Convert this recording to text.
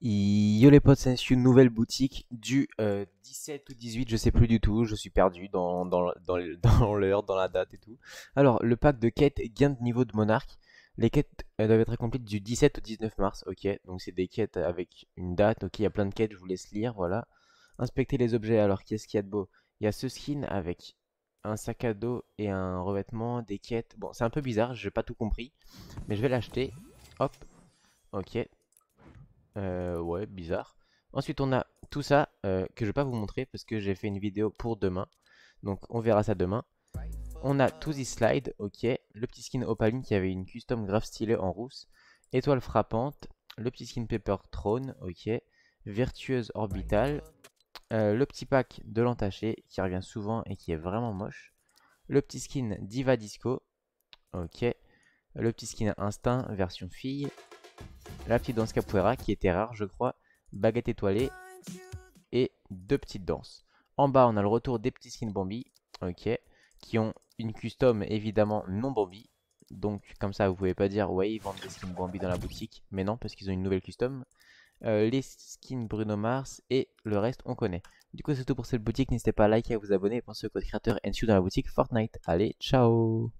Yo les potes, c'est une nouvelle boutique du 17 euh, ou 18, je sais plus du tout, je suis perdu dans, dans, l'heure, dans la date et tout. Alors, le pack de quêtes gain de niveau de monarque. Les quêtes doivent être accomplies du 17 au 19 mars, ok. Donc c'est des quêtes avec une date, ok, il y a plein de quêtes, je vous laisse lire, voilà. Inspecter les objets, alors qu'est-ce qu'il y a de beau Il y a ce skin avec un sac à dos et un revêtement, des quêtes. Bon, c'est un peu bizarre, j'ai pas tout compris, mais je vais l'acheter. Hop, ok, euh, ouais, bizarre. Ensuite, on a tout ça euh, que je vais pas vous montrer parce que j'ai fait une vidéo pour demain. Donc, on verra ça demain. On a tous This Slide, ok. Le petit skin Opaline qui avait une custom grave stylée en rousse. Étoile frappante. Le petit skin Pepper Throne, ok. Virtueuse orbitale. Euh, le petit pack de l'entaché qui revient souvent et qui est vraiment moche. Le petit skin Diva Disco, ok. Le petit skin Instinct version fille la petite danse capoeira qui était rare, je crois, baguette étoilée et deux petites danses. En bas, on a le retour des petits skins Bambi, ok, qui ont une custom évidemment non Bambi. Donc comme ça, vous pouvez pas dire ouais ils vendent des skins Bambi dans la boutique, mais non parce qu'ils ont une nouvelle custom. Euh, les skins Bruno Mars et le reste on connaît. Du coup c'est tout pour cette boutique, n'hésitez pas à liker, à vous abonner et pensez au code créateur NSU dans la boutique Fortnite. Allez, ciao